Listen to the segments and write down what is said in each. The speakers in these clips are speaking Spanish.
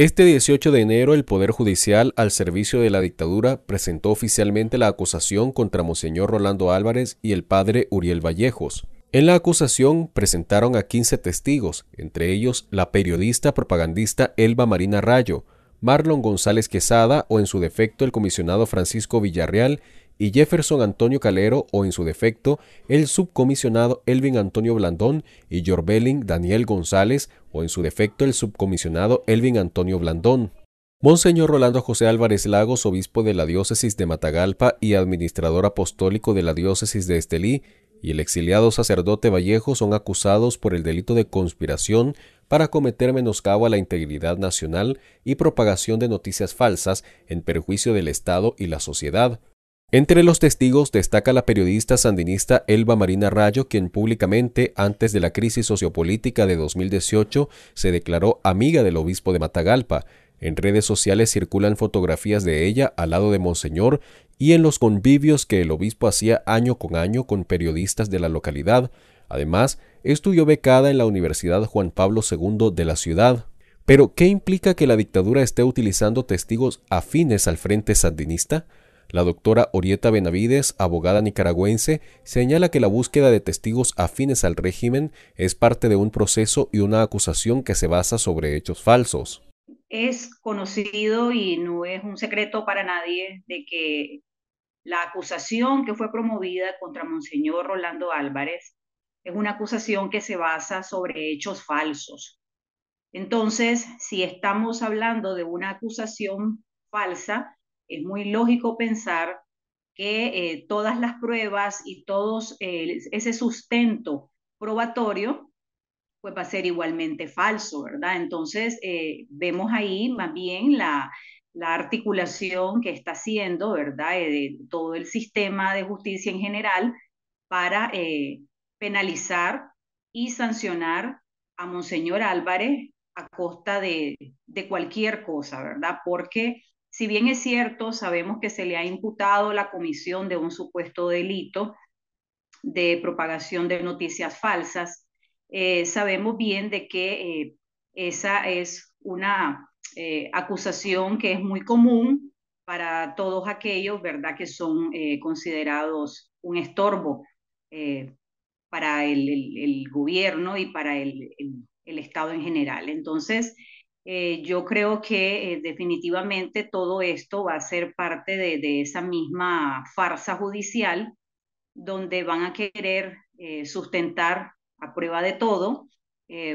Este 18 de enero el Poder Judicial al servicio de la dictadura presentó oficialmente la acusación contra Monseñor Rolando Álvarez y el padre Uriel Vallejos. En la acusación presentaron a 15 testigos, entre ellos la periodista propagandista Elba Marina Rayo, Marlon González Quesada o en su defecto el comisionado Francisco Villarreal y Jefferson Antonio Calero o en su defecto el subcomisionado Elvin Antonio Blandón y Jorbelin Daniel González o en su defecto el subcomisionado Elvin Antonio Blandón. Monseñor Rolando José Álvarez Lagos, obispo de la diócesis de Matagalpa y administrador apostólico de la diócesis de Estelí, y el exiliado sacerdote Vallejo son acusados por el delito de conspiración para cometer menoscabo a la integridad nacional y propagación de noticias falsas en perjuicio del Estado y la sociedad, entre los testigos destaca la periodista sandinista Elba Marina Rayo, quien públicamente, antes de la crisis sociopolítica de 2018, se declaró amiga del obispo de Matagalpa. En redes sociales circulan fotografías de ella al lado de Monseñor y en los convivios que el obispo hacía año con año con periodistas de la localidad. Además, estudió becada en la Universidad Juan Pablo II de la ciudad. Pero, ¿qué implica que la dictadura esté utilizando testigos afines al Frente Sandinista? La doctora Orieta Benavides, abogada nicaragüense, señala que la búsqueda de testigos afines al régimen es parte de un proceso y una acusación que se basa sobre hechos falsos. Es conocido y no es un secreto para nadie de que la acusación que fue promovida contra Monseñor Rolando Álvarez es una acusación que se basa sobre hechos falsos. Entonces, si estamos hablando de una acusación falsa, es muy lógico pensar que eh, todas las pruebas y todo eh, ese sustento probatorio pues va a ser igualmente falso, ¿verdad? Entonces, eh, vemos ahí más bien la, la, articulación que está haciendo, ¿verdad?, de todo el sistema de justicia en general para penalizar y sancionar a Monseñor Álvarez a costa de, de cualquier cosa, ¿verdad? Porque si bien es cierto, sabemos que se le ha imputado la comisión de un supuesto delito de propagación de noticias falsas, eh, sabemos bien de que eh, esa es una eh, acusación que es muy común para todos aquellos, ¿verdad?, que son considerados un estorbo para el, gobierno y para el Estado en general. Entonces, eh, yo creo que eh, definitivamente todo esto va a ser parte de, esa misma farsa judicial donde van a querer eh, sustentar a prueba de todo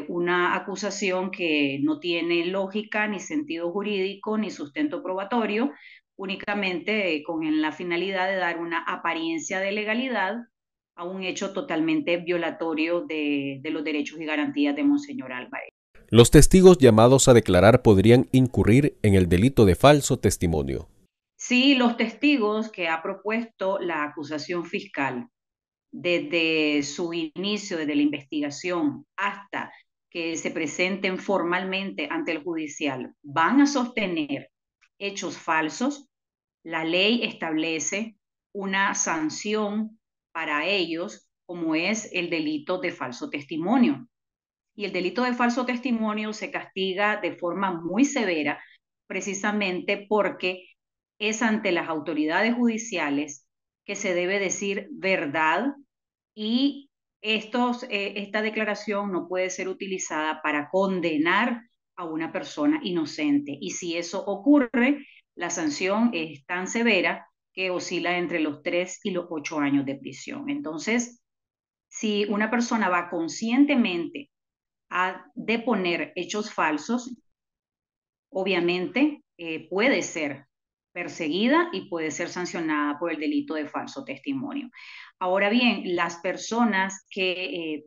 una acusación que no tiene lógica, ni sentido jurídico, ni sustento probatorio, únicamente con la finalidad de dar una apariencia de legalidad a un hecho totalmente violatorio de, de los derechos y garantías de Monseñor Álvarez. Los testigos llamados a declarar podrían incurrir en el delito de falso testimonio. Si los testigos que ha propuesto la acusación fiscal desde su inicio, desde la investigación hasta que se presenten formalmente ante el judicial, van a sostener hechos falsos. La ley establece una sanción para ellos como es el delito de falso testimonio y el delito de falso testimonio se castiga de forma muy severa precisamente porque es ante las autoridades judiciales que se debe decir verdad y estos, eh, esta declaración no puede ser utilizada para condenar a una persona inocente. Y si eso ocurre, la sanción es tan severa que oscila entre los tres y los ocho años de prisión. Entonces, si una persona va conscientemente a deponer hechos falsos, obviamente eh, puede ser perseguida y puede ser sancionada por el delito de falso testimonio. Ahora bien, las personas que eh,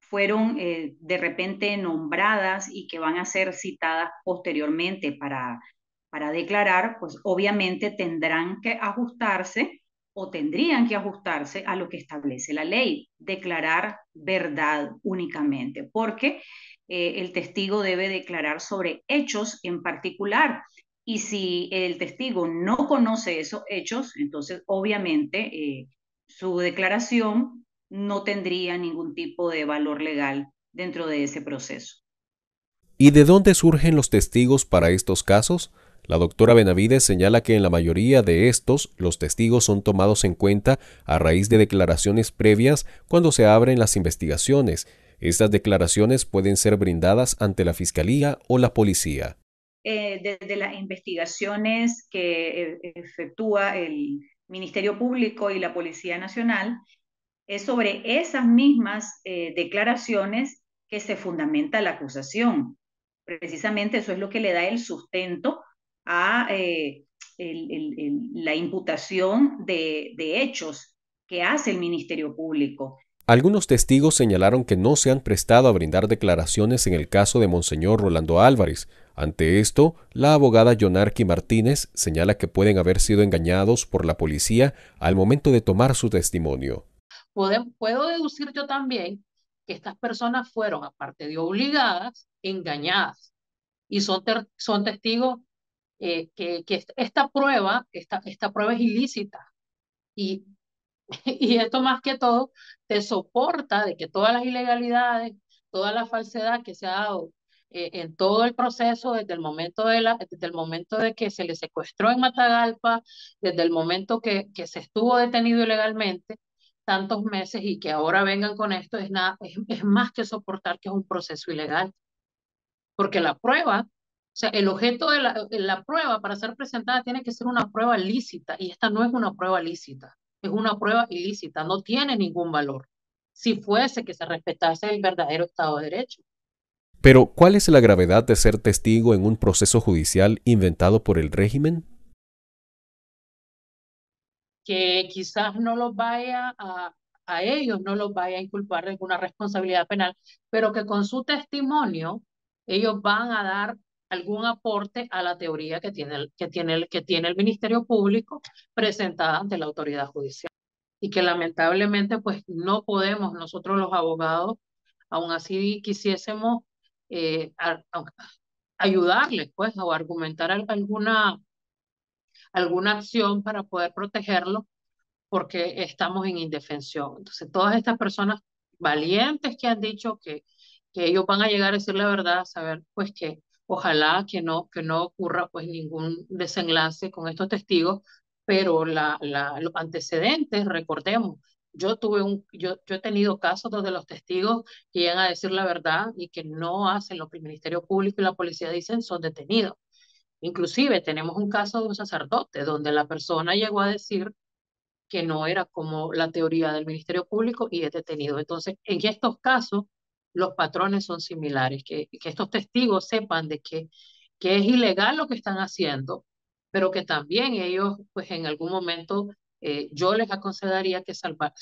fueron eh, de repente nombradas y que van a ser citadas posteriormente para, para declarar, pues obviamente tendrán que ajustarse o tendrían que ajustarse a lo que establece la ley, declarar verdad únicamente, porque eh, el testigo debe declarar sobre hechos en particular. Y si el testigo no conoce esos hechos, entonces obviamente eh, su declaración no tendría ningún tipo de valor legal dentro de ese proceso. ¿Y de dónde surgen los testigos para estos casos? La doctora Benavides señala que en la mayoría de estos los testigos son tomados en cuenta a raíz de declaraciones previas cuando se abren las investigaciones. Estas declaraciones pueden ser brindadas ante la Fiscalía o la Policía. Eh, desde las investigaciones que eh, efectúa el Ministerio Público y la Policía Nacional, es sobre esas mismas eh, declaraciones que se fundamenta la acusación. Precisamente eso es lo que le da el sustento a eh, la imputación de, hechos que hace el Ministerio Público. Algunos testigos señalaron que no se han prestado a brindar declaraciones en el caso de Monseñor Rolando Álvarez. Ante esto, la abogada Jonarqui Martínez señala que pueden haber sido engañados por la policía al momento de tomar su testimonio. Puedo deducir yo también que estas personas fueron, aparte de obligadas, engañadas. Y son, son testigos eh, que, que, esta prueba, esta, esta prueba es ilícita. Y, y esto más que todo te soporta de que todas las ilegalidades, toda la falsedad que se ha dado eh, en todo el proceso, desde el, momento de la, desde el momento de que se le secuestró en Matagalpa, desde el momento que, que se estuvo detenido ilegalmente, tantos meses y que ahora vengan con esto, es, nada, es, es más que soportar que es un proceso ilegal. Porque la prueba o sea, el objeto de la, prueba para ser presentada tiene que ser una prueba lícita y esta no es una prueba lícita, es una prueba ilícita, no tiene ningún valor si fuese que se respetase el verdadero Estado de Derecho. Pero, ¿cuál es la gravedad de ser testigo en un proceso judicial inventado por el régimen? Que quizás no los vaya a, ellos, no los vaya a inculpar de alguna responsabilidad penal, pero que con su testimonio ellos van a dar algún aporte a la teoría que tiene el, que tiene que tiene el Ministerio Público presentada ante la autoridad judicial. Y que lamentablemente pues no podemos nosotros los abogados, aún así quisiésemos eh, ayudarles pues o argumentar alguna, alguna acción para poder protegerlo porque estamos en indefensión. Entonces todas estas personas valientes que han dicho que, que ellos van a llegar a decir la verdad, saber pues que Ojalá que no, que no ocurra pues ningún desenlace con estos testigos, pero la, la, los antecedentes, recordemos, yo tuve un, yo, yo he tenido casos donde los testigos llegan a decir la verdad y que no hacen lo que el Ministerio Público y la policía dicen, son detenidos. Inclusive tenemos un caso de un sacerdote donde la persona llegó a decir que no era como la teoría del Ministerio Público y es detenido. Entonces, en estos casos, los patrones son similares, que, que estos testigos sepan de que, que es ilegal lo que están haciendo, pero que también ellos, pues en algún momento, eh, yo les aconsejaría que,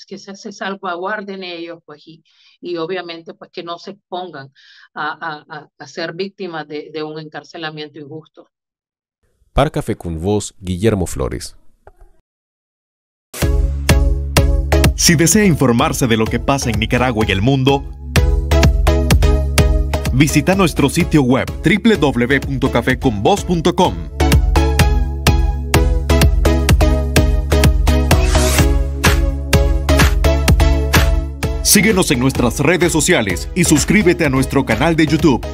que se, se, salvaguarden ellos, pues, y, obviamente, pues que no se expongan a, ser víctimas de, un encarcelamiento injusto. Para Guillermo Flores. Si desea informarse de lo que pasa en Nicaragua y el mundo, visita nuestro sitio web www.cafeconvoz.com. Síguenos en nuestras redes sociales y suscríbete a nuestro canal de YouTube.